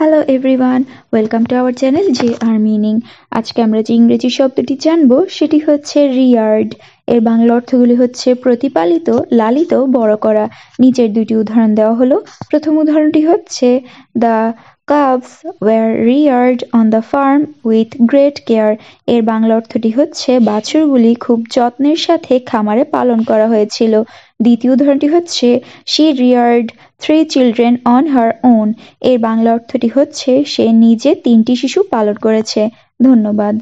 hello everyone welcome to our channel J R meaning আজকে আমরা যে ইংরেজি শব্দটি জানবো সেটি হচ্ছে রিয়ার্ড এর বাংলা অর্থগুলি হচ্ছে প্রতিপালিত লালিত বড় করা নিচের দুটি উদাহরণ দেওয়া হলো প্রথম উদাহরণটি হচ্ছে the calves were reared on the farm with great care এর বাংলা অর্থটি হচ্ছে বাছুরগুলি খুব যত্নের সাথে খামারে পালন করা হয়েছিল দ্বিতীয় উদাহরণটি হচ্ছে she reared three children on her own এর বাংলা অর্থটি হচ্ছে সে নিজে তিনটি শিশু পালন করেছে ধন্যবাদ